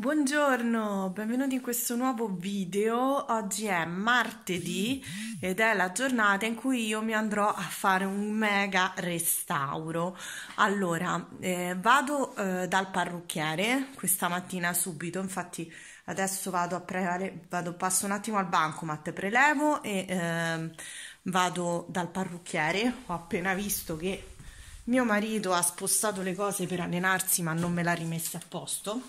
Buongiorno, benvenuti in questo nuovo video. Oggi è martedì ed è la giornata in cui io mi andrò a fare un mega restauro. Allora, eh, vado eh, dal parrucchiere questa mattina subito, infatti adesso vado a prelevare, vado, passo un attimo al banco, bancomat, prelevo e eh, vado dal parrucchiere. Ho appena visto che mio marito ha spostato le cose per allenarsi ma non me l'ha rimessa a posto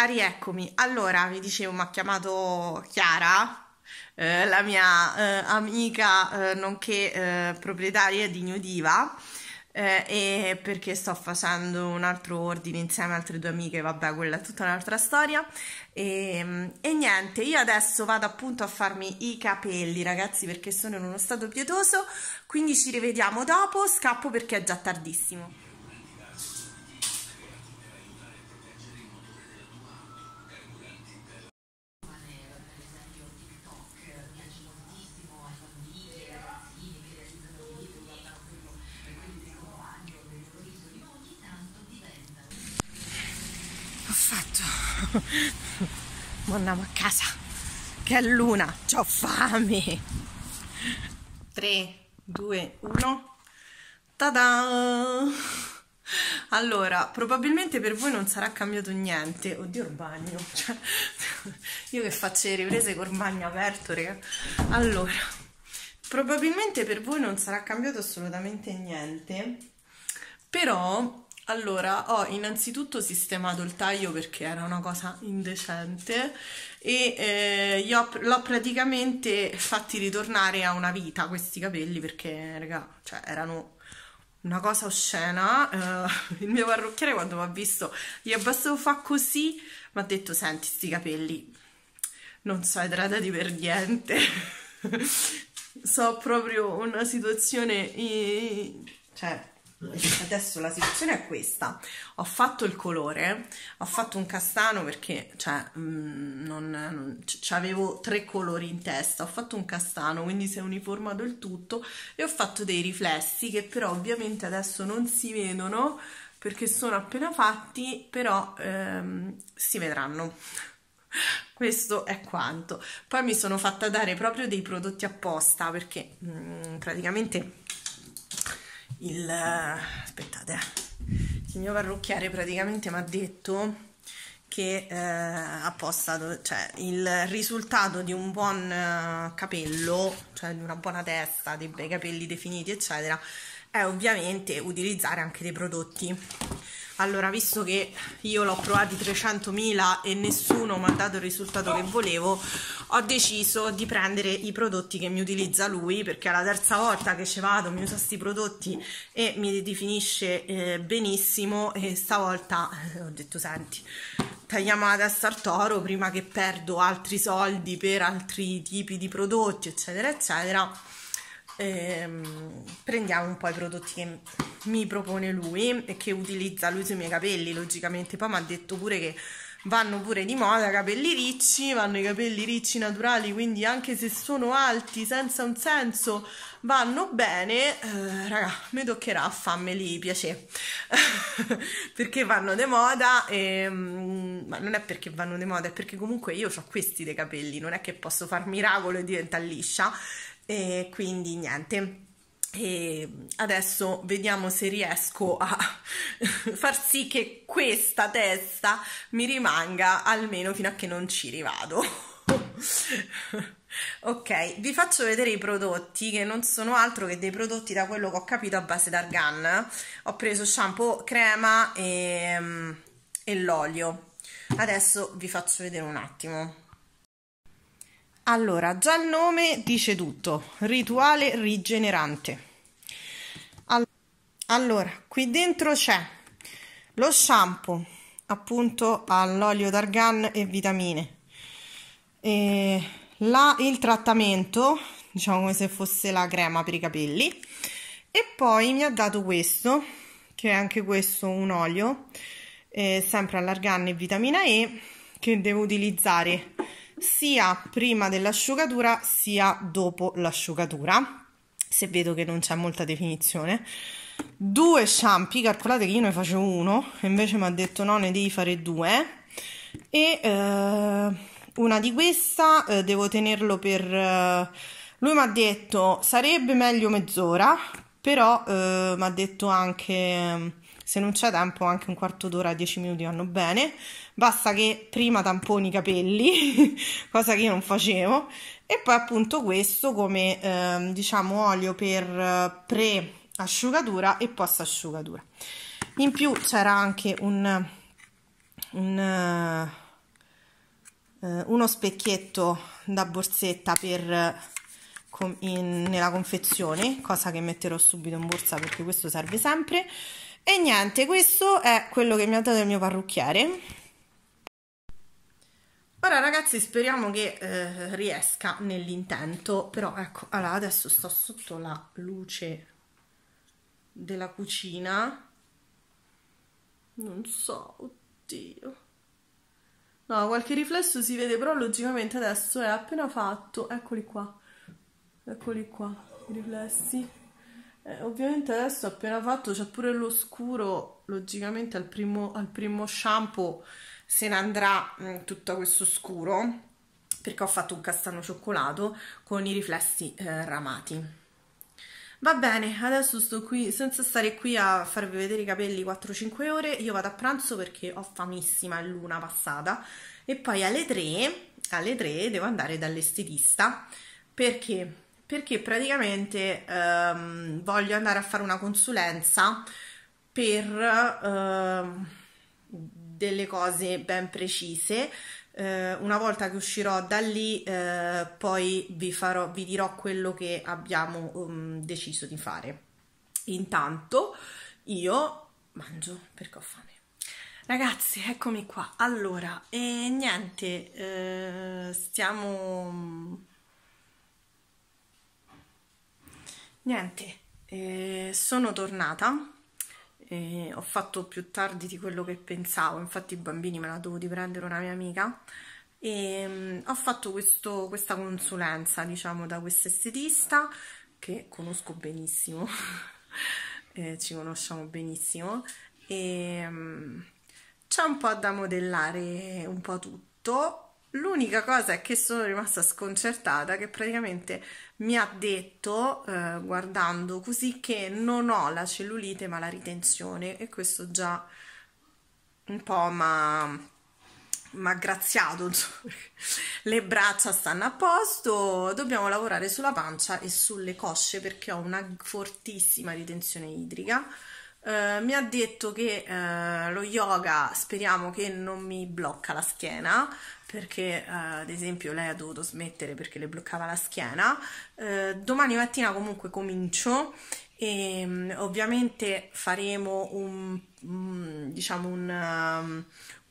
Ah, rieccomi. Allora, vi dicevo, mi ha chiamato Chiara, eh, la mia eh, amica, eh, nonché eh, proprietaria di New Diva, eh, e perché sto facendo un altro ordine insieme a altre due amiche, vabbè, quella è tutta un'altra storia. E, ehm, e niente, io adesso vado appunto a farmi i capelli, ragazzi, perché sono in uno stato pietoso, quindi ci rivediamo dopo, scappo perché è già tardissimo. pranzo. Ma andiamo a casa. Che è luna, ho fame. 3, 2, 1. Tada! Allora, probabilmente per voi non sarà cambiato niente. Oddio, il bagno. Cioè, io che faccio le riprese col bagno aperto, raga. Allora, probabilmente per voi non sarà cambiato assolutamente niente. Però allora, ho innanzitutto sistemato il taglio perché era una cosa indecente e eh, ho, l'ho praticamente fatti ritornare a una vita questi capelli perché, raga, cioè, erano una cosa oscena. Uh, il mio parrucchiere quando mi ha visto gli è bastato fa così, mi ha detto, senti, sti capelli non sai idratati per niente. so proprio una situazione... I- cioè adesso la situazione è questa ho fatto il colore ho fatto un castano perché cioè mm, non, non avevo tre colori in testa ho fatto un castano quindi si è uniformato il tutto e ho fatto dei riflessi che però ovviamente adesso non si vedono perché sono appena fatti però ehm, si vedranno questo è quanto poi mi sono fatta dare proprio dei prodotti apposta perché mh, mm, praticamente il aspettate, eh. il mio parrucchiere praticamente mi ha detto che eh, apposta, cioè il risultato di un buon eh, capello, cioè di una buona testa, dei bei capelli definiti, eccetera, è ovviamente utilizzare anche dei prodotti allora, visto che io l'ho provato 300.000 e nessuno mi ha dato il risultato che volevo, ho deciso di prendere i prodotti che mi utilizza lui, perché è la terza volta che ci vado, mi usa questi prodotti e mi definisce eh, benissimo e stavolta eh, ho detto, senti, tagliamo la testa al toro prima che perdo altri soldi per altri tipi di prodotti, eccetera, eccetera ehm, prendiamo un po' i prodotti che mi propone lui e che utilizza lui sui miei capelli, logicamente. Poi mi ha detto pure che vanno pure di moda capelli ricci, vanno i capelli ricci naturali, quindi anche se sono alti, senza un senso, vanno bene. Eh, raga, mi toccherà fammeli piacere. perché vanno di moda e, mm, ma non è perché vanno di moda, è perché comunque io ho questi dei capelli, non è che posso far miracolo e diventa liscia e quindi niente. E adesso vediamo se riesco a far sì che questa testa mi rimanga almeno fino a che non ci rivado. ok, vi faccio vedere i prodotti che non sono altro che dei prodotti da quello che ho capito a base d'argan. Ho preso shampoo, crema e, e l'olio. Adesso vi faccio vedere un attimo. Allora, già il nome dice tutto, rituale rigenerante. Allora, qui dentro c'è lo shampoo, appunto all'olio d'argan e vitamine, e la, il trattamento, diciamo come se fosse la crema per i capelli, e poi mi ha dato questo, che è anche questo un olio, eh, sempre all'argan e vitamina E, che devo utilizzare sia prima dell'asciugatura sia dopo l'asciugatura se vedo che non c'è molta definizione due shampoo calcolate che io ne faccio uno invece mi ha detto no ne devi fare due e eh, una di questa eh, devo tenerlo per eh, lui mi ha detto sarebbe meglio mezz'ora però eh, mi ha detto anche se non c'è tempo anche un quarto d'ora, dieci minuti vanno bene, basta che prima tamponi i capelli, cosa che io non facevo, e poi appunto questo come eh, diciamo olio per eh, pre asciugatura e post asciugatura. In più c'era anche un, un eh, uno specchietto da borsetta per, in, nella confezione, cosa che metterò subito in borsa perché questo serve sempre. E niente, questo è quello che mi ha dato il mio parrucchiere. Ora ragazzi speriamo che eh, riesca nell'intento, però ecco, allora adesso sto sotto la luce della cucina. Non so, oddio. No, qualche riflesso si vede, però logicamente adesso è appena fatto. Eccoli qua, eccoli qua, i riflessi. Eh, ovviamente adesso appena fatto c'è pure lo scuro, logicamente al primo, al primo shampoo se ne andrà mh, mm, tutto questo scuro perché ho fatto un castano cioccolato con i riflessi eh, ramati. Va bene, adesso sto qui, senza stare qui a farvi vedere i capelli 4-5 ore, io vado a pranzo perché ho famissima l'una passata e poi alle 3, alle 3 devo andare dall'estetista perché perché praticamente ehm, voglio andare a fare una consulenza per ehm, delle cose ben precise. Eh, una volta che uscirò da lì, eh, poi vi, farò, vi dirò quello che abbiamo um, deciso di fare. Intanto io mangio perché ho fame. Ragazzi, eccomi qua. Allora, e niente, eh, stiamo Niente, eh, sono tornata, eh, ho fatto più tardi di quello che pensavo, infatti i bambini me la dovevo prendere una mia amica e mm, ho fatto questo, questa consulenza diciamo da questo estetista che conosco benissimo, eh, ci conosciamo benissimo e mm, c'è un po' da modellare un po' tutto L'unica cosa è che sono rimasta sconcertata che praticamente mi ha detto, eh, guardando così, che non ho la cellulite ma la ritenzione e questo già un po' ma ma graziato le braccia stanno a posto dobbiamo lavorare sulla pancia e sulle cosce perché ho una fortissima ritenzione idrica eh, mi ha detto che uh, lo yoga speriamo che non mi blocca la schiena perché uh, ad esempio lei ha dovuto smettere perché le bloccava la schiena domani mattina comunque comincio e mm, ovviamente faremo un, um, diciamo un, um,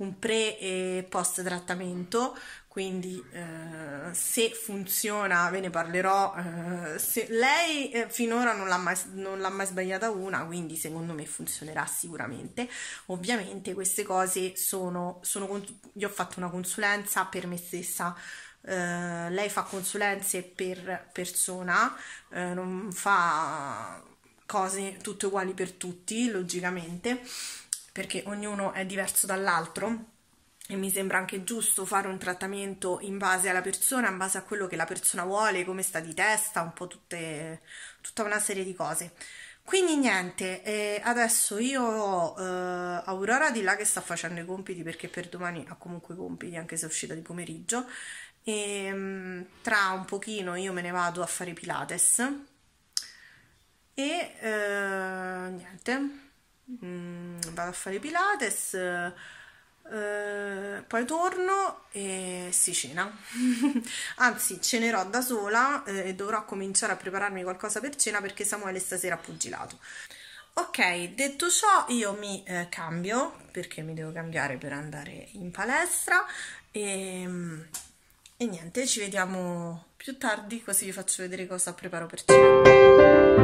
un pre e post trattamento quindi eh, se funziona ve ne parlerò eh, se, lei eh, finora non l'ha, mai, non l'ha mai sbagliata una quindi secondo me funzionerà sicuramente ovviamente queste cose sono, sono io ho fatto una consulenza per me stessa eh, lei fa consulenze per persona eh, non fa cose tutte uguali per tutti logicamente perché ognuno è diverso dall'altro e mi sembra anche giusto fare un trattamento in base alla persona, in base a quello che la persona vuole, come sta di testa, un po' tutte, tutta una serie di cose. Quindi niente, eh, adesso io ho eh, Aurora di là che sta facendo i compiti perché per domani ha comunque i compiti anche se è uscita di pomeriggio e ehm, tra un pochino io me ne vado a fare Pilates e eh, niente, Mm, vado a fare Pilates, eh, poi torno e si cena. Anzi, cenerò da sola eh, e dovrò cominciare a prepararmi qualcosa per cena perché Samuele stasera ha pugilato. Ok, detto ciò io mi eh, cambio perché mi devo cambiare per andare in palestra e, ehm, e niente, ci vediamo più tardi così vi faccio vedere cosa preparo per cena.